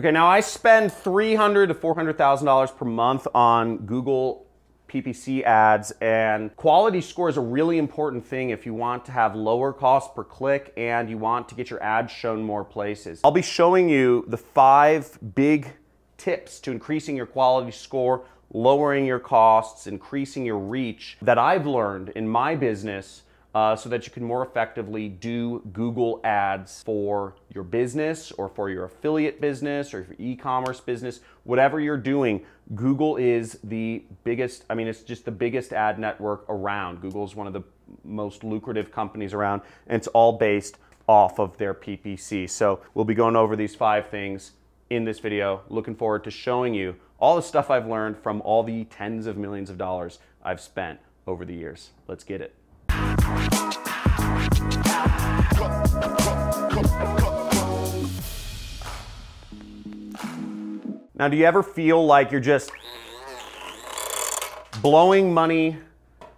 Okay, now I spend $300 to $400,000 per month on Google PPC ads and quality score is a really important thing if you want to have lower cost per click and you want to get your ads shown more places. I'll be showing you the five big tips to increasing your quality score, lowering your costs, increasing your reach that I've learned in my business uh, so that you can more effectively do Google ads for your business or for your affiliate business or your e-commerce business, whatever you're doing, Google is the biggest, I mean, it's just the biggest ad network around. Google is one of the most lucrative companies around and it's all based off of their PPC. So we'll be going over these five things in this video. Looking forward to showing you all the stuff I've learned from all the tens of millions of dollars I've spent over the years. Let's get it. Now, do you ever feel like you're just blowing money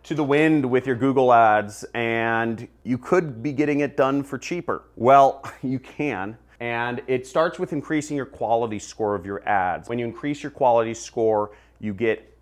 to the wind with your Google ads and you could be getting it done for cheaper? Well, you can. And it starts with increasing your quality score of your ads. When you increase your quality score, you get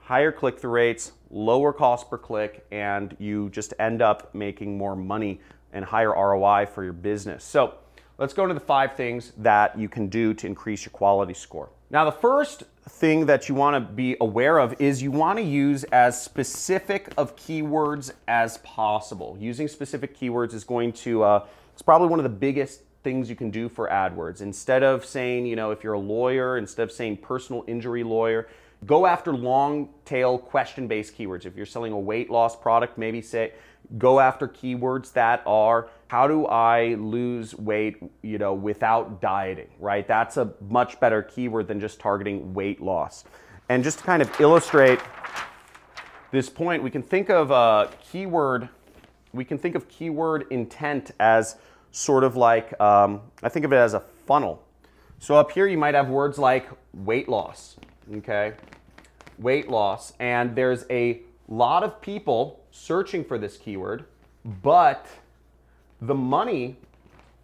higher click through rates, lower cost per click, and you just end up making more money and higher ROI for your business. So let's go into the five things that you can do to increase your quality score. Now, the first thing that you want to be aware of is you want to use as specific of keywords as possible. Using specific keywords is going to, uh, it's probably one of the biggest things you can do for AdWords. Instead of saying, you know, if you're a lawyer, instead of saying personal injury lawyer, go after long tail question based keywords. If you're selling a weight loss product, maybe say, go after keywords that are how do I lose weight, you know, without dieting, right? That's a much better keyword than just targeting weight loss. And just to kind of illustrate this point, we can think of a keyword, we can think of keyword intent as sort of like, um, I think of it as a funnel. So up here you might have words like weight loss, okay? Weight loss, and there's a lot of people searching for this keyword, but the money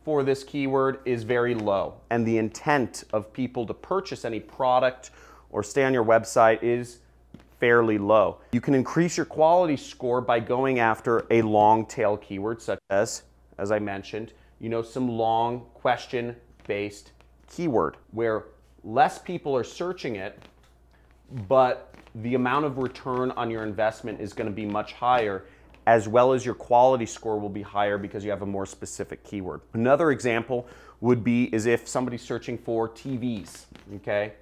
for this keyword is very low. And the intent of people to purchase any product or stay on your website is fairly low. You can increase your quality score by going after a long tail keyword such as, as I mentioned, you know, some long question based keyword where less people are searching it but the amount of return on your investment is going to be much higher as well as your quality score will be higher because you have a more specific keyword. Another example would be is if somebody's searching for TVs, okay?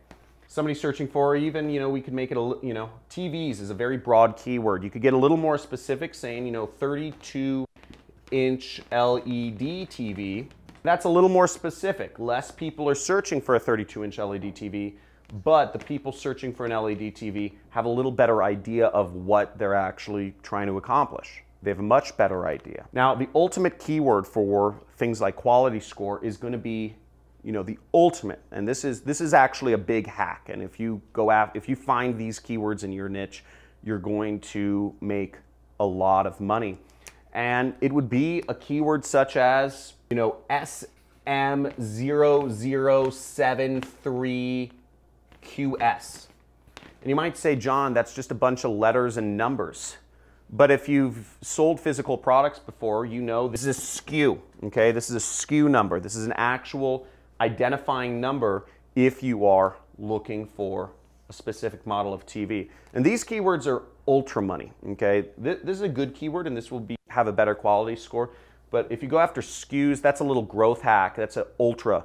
Somebody searching for even, you know, we could make it a, you know, TVs is a very broad keyword. You could get a little more specific saying, you know, 32 inch LED TV. That's a little more specific. Less people are searching for a 32 inch LED TV but the people searching for an LED TV have a little better idea of what they're actually trying to accomplish. They have a much better idea. Now, the ultimate keyword for things like quality score is going to be, you know, the ultimate. And this is this is actually a big hack. And if you go out, if you find these keywords in your niche, you're going to make a lot of money. And it would be a keyword such as, you know, SM0073 QS. And you might say, John, that's just a bunch of letters and numbers. But if you've sold physical products before, you know this is a SKU, okay? This is a SKU number. This is an actual identifying number if you are looking for a specific model of TV. And these keywords are ultra money, okay? This, this is a good keyword and this will be have a better quality score. But if you go after SKUs, that's a little growth hack. That's an ultra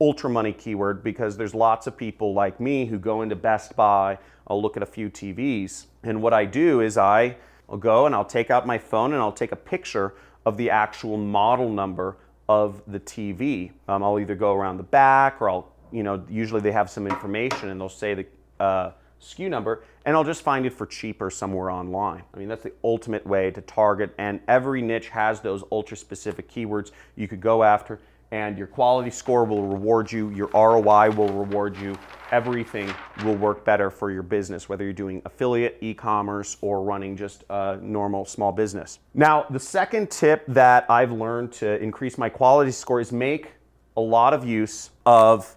ultra money keyword because there's lots of people like me who go into Best Buy, I'll look at a few TVs, and what I do is I will go and I'll take out my phone and I'll take a picture of the actual model number of the TV. Um, I'll either go around the back or I'll, you know, usually they have some information and they'll say the uh, SKU number and I'll just find it for cheaper somewhere online. I mean, that's the ultimate way to target and every niche has those ultra specific keywords you could go after and your quality score will reward you, your ROI will reward you. Everything will work better for your business, whether you're doing affiliate, e commerce, or running just a normal small business. Now, the second tip that I've learned to increase my quality score is make a lot of use of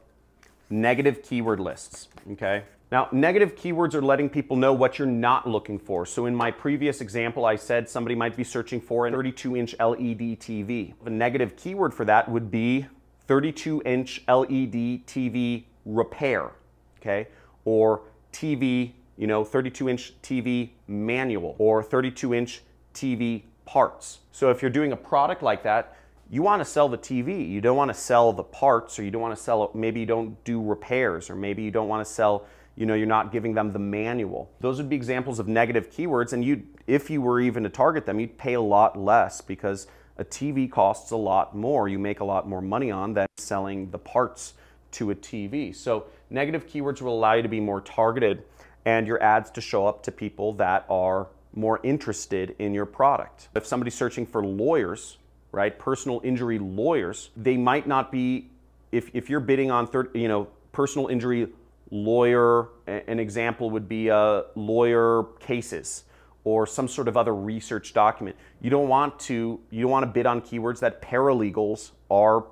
negative keyword lists. Okay. Now, negative keywords are letting people know what you're not looking for. So in my previous example, I said somebody might be searching for a 32-inch LED TV. A negative keyword for that would be 32-inch LED TV repair, okay? Or TV, you know, 32-inch TV manual or 32-inch TV parts. So if you're doing a product like that, you want to sell the TV. You don't want to sell the parts or you don't want to sell, maybe you don't do repairs or maybe you don't want to sell you know, you're not giving them the manual. Those would be examples of negative keywords and you if you were even to target them, you'd pay a lot less because a TV costs a lot more. You make a lot more money on than selling the parts to a TV. So negative keywords will allow you to be more targeted and your ads to show up to people that are more interested in your product. If somebody's searching for lawyers, right, personal injury lawyers, they might not be, if, if you're bidding on third, you know, personal injury lawyer, an example would be a uh, lawyer cases or some sort of other research document. You don't want to, you don't want to bid on keywords that paralegals are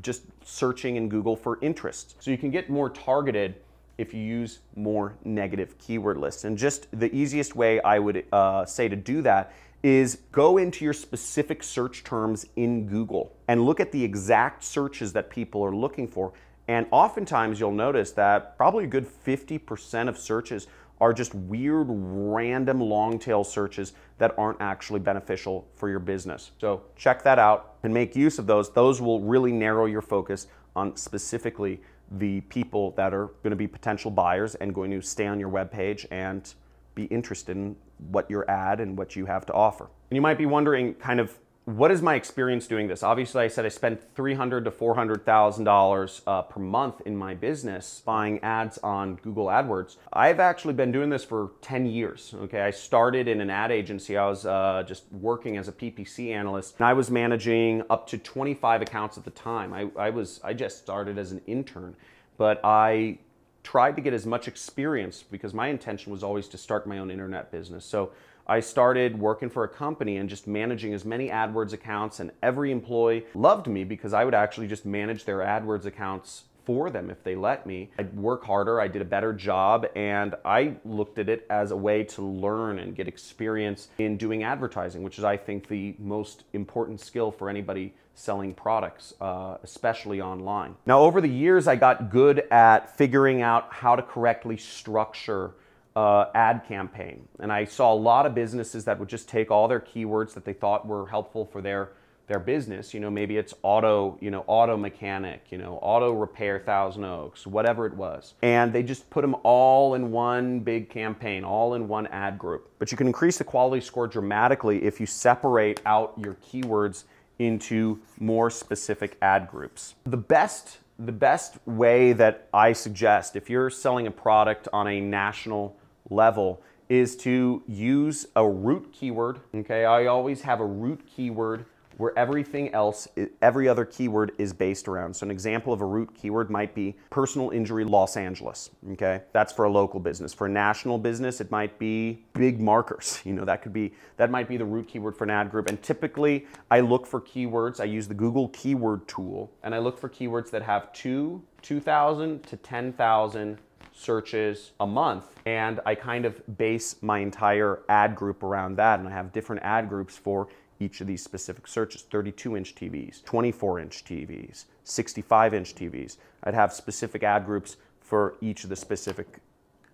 just searching in Google for interest. So you can get more targeted if you use more negative keyword lists. And just the easiest way I would uh, say to do that is go into your specific search terms in Google and look at the exact searches that people are looking for and oftentimes you'll notice that probably a good 50% of searches are just weird, random long tail searches that aren't actually beneficial for your business. So check that out and make use of those. Those will really narrow your focus on specifically the people that are going to be potential buyers and going to stay on your web page and be interested in what your ad and what you have to offer. And you might be wondering kind of what is my experience doing this? Obviously, I said I spent three hundred to four hundred thousand uh, dollars per month in my business buying ads on Google AdWords. I've actually been doing this for ten years. Okay, I started in an ad agency. I was uh, just working as a PPC analyst, and I was managing up to twenty-five accounts at the time. I, I was I just started as an intern, but I tried to get as much experience because my intention was always to start my own internet business. So I started working for a company and just managing as many AdWords accounts, and every employee loved me because I would actually just manage their AdWords accounts for them if they let me. I'd work harder, I did a better job, and I looked at it as a way to learn and get experience in doing advertising, which is, I think, the most important skill for anybody selling products, uh, especially online. Now, over the years, I got good at figuring out how to correctly structure uh, ad campaign. And I saw a lot of businesses that would just take all their keywords that they thought were helpful for their their business. You know, maybe it's auto, you know, auto mechanic, you know, auto repair Thousand Oaks, whatever it was. And they just put them all in one big campaign, all in one ad group. But you can increase the quality score dramatically if you separate out your keywords into more specific ad groups. The best the best way that I suggest if you're selling a product on a national level is to use a root keyword, okay? I always have a root keyword where everything else, every other keyword is based around. So an example of a root keyword might be personal injury Los Angeles, okay? That's for a local business. For a national business, it might be big markers. You know, that could be, that might be the root keyword for an ad group. And typically I look for keywords, I use the Google keyword tool and I look for keywords that have two, 2,000 to 10,000 searches a month. And I kind of base my entire ad group around that. And I have different ad groups for each of these specific searches 32 inch TVs, 24 inch TVs, 65 inch TVs. I'd have specific ad groups for each of the specific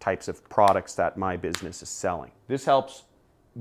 types of products that my business is selling. This helps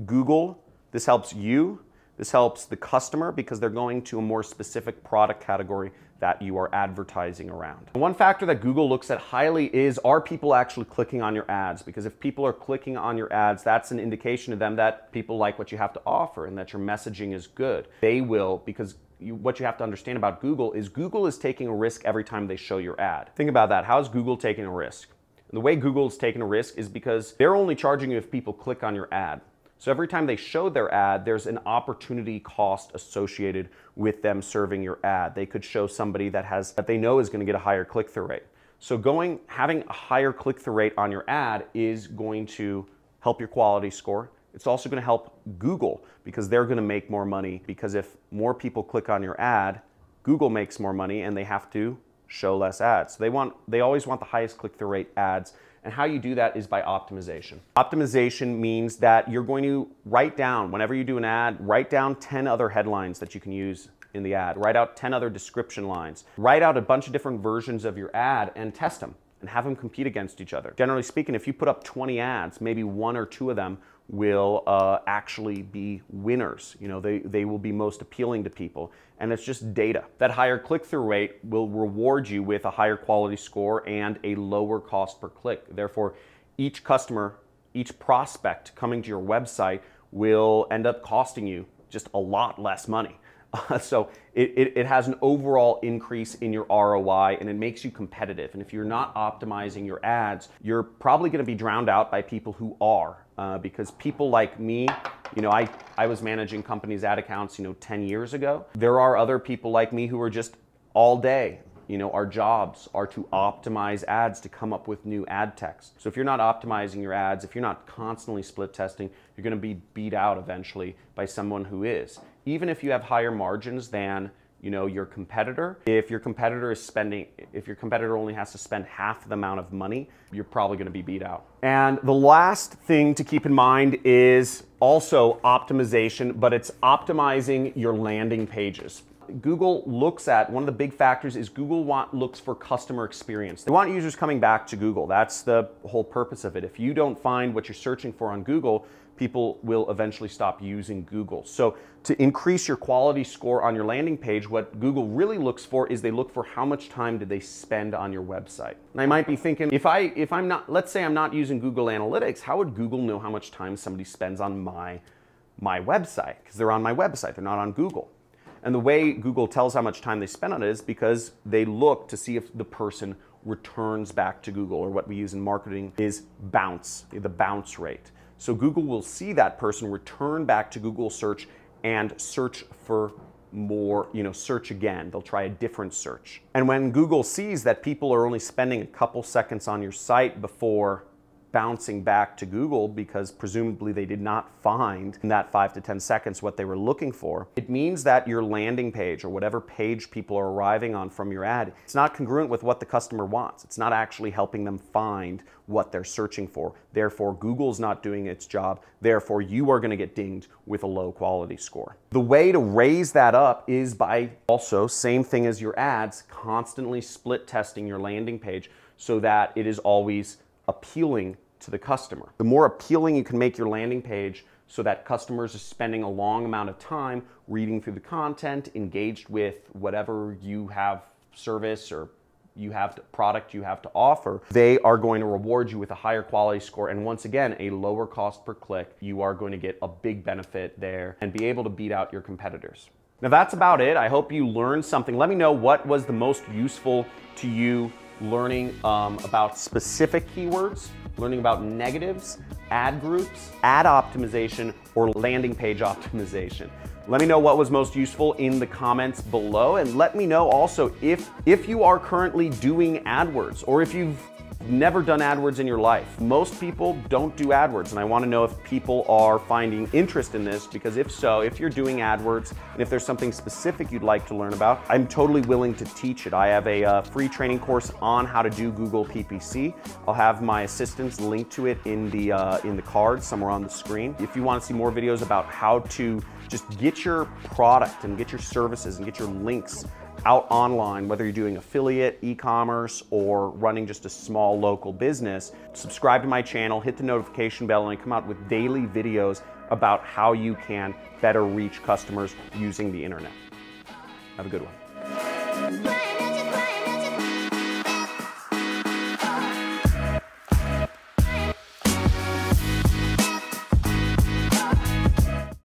Google, this helps you, this helps the customer because they're going to a more specific product category that you are advertising around. And one factor that Google looks at highly is are people actually clicking on your ads? Because if people are clicking on your ads, that's an indication to them that people like what you have to offer and that your messaging is good. They will, because you, what you have to understand about Google is Google is taking a risk every time they show your ad. Think about that. How's Google taking a risk? And the way Google's taking a risk is because they're only charging you if people click on your ad. So every time they show their ad, there's an opportunity cost associated with them serving your ad. They could show somebody that has that they know is going to get a higher click-through rate. So going having a higher click-through rate on your ad is going to help your quality score. It's also going to help Google because they're going to make more money because if more people click on your ad, Google makes more money and they have to show less ads. So they want they always want the highest click-through rate ads and how you do that is by optimization. Optimization means that you're going to write down, whenever you do an ad, write down 10 other headlines that you can use in the ad. Write out 10 other description lines. Write out a bunch of different versions of your ad and test them and have them compete against each other. Generally speaking, if you put up 20 ads, maybe one or two of them will uh, actually be winners. You know, they, they will be most appealing to people. And it's just data. That higher click-through rate will reward you with a higher quality score and a lower cost per click. Therefore, each customer, each prospect coming to your website will end up costing you just a lot less money. Uh, so it, it, it, has an overall increase in your ROI and it makes you competitive. And if you're not optimizing your ads, you're probably going to be drowned out by people who are. Uh, because people like me, you know, I, I was managing companies' ad accounts, you know, 10 years ago. There are other people like me who are just all day. You know, our jobs are to optimize ads to come up with new ad text. So if you're not optimizing your ads, if you're not constantly split testing, you're going to be beat out eventually by someone who is. Even if you have higher margins than you know your competitor if your competitor is spending if your competitor only has to spend half the amount of money you're probably going to be beat out and the last thing to keep in mind is also optimization but it's optimizing your landing pages Google looks at, one of the big factors is Google want, looks for customer experience. They want users coming back to Google. That's the whole purpose of it. If you don't find what you're searching for on Google, people will eventually stop using Google. So to increase your quality score on your landing page, what Google really looks for is they look for how much time did they spend on your website. And I might be thinking, if I if I'm not, let's say I'm not using Google Analytics, how would Google know how much time somebody spends on my my website? Because they're on my website, they're not on Google. And the way Google tells how much time they spent on it is because they look to see if the person returns back to Google, or what we use in marketing is bounce, the bounce rate. So Google will see that person return back to Google search and search for more, you know, search again. They'll try a different search. And when Google sees that people are only spending a couple seconds on your site before bouncing back to Google because presumably they did not find in that five to 10 seconds what they were looking for. It means that your landing page or whatever page people are arriving on from your ad, it's not congruent with what the customer wants. It's not actually helping them find what they're searching for. Therefore, Google's not doing its job. Therefore, you are gonna get dinged with a low quality score. The way to raise that up is by also, same thing as your ads, constantly split testing your landing page so that it is always appealing to the customer. The more appealing you can make your landing page so that customers are spending a long amount of time reading through the content, engaged with whatever you have service or you have product you have to offer, they are going to reward you with a higher quality score. And once again, a lower cost per click. You are going to get a big benefit there and be able to beat out your competitors. Now that's about it. I hope you learned something. Let me know what was the most useful to you learning um, about specific keywords, learning about negatives, ad groups, ad optimization, or landing page optimization. Let me know what was most useful in the comments below and let me know also if, if you are currently doing AdWords or if you've never done AdWords in your life. Most people don't do AdWords, and I wanna know if people are finding interest in this, because if so, if you're doing AdWords, and if there's something specific you'd like to learn about, I'm totally willing to teach it. I have a uh, free training course on how to do Google PPC. I'll have my assistants link to it in the, uh, in the card somewhere on the screen. If you wanna see more videos about how to just get your product and get your services and get your links out online, whether you're doing affiliate, e-commerce, or running just a small local business, subscribe to my channel, hit the notification bell, and I come out with daily videos about how you can better reach customers using the internet. Have a good one.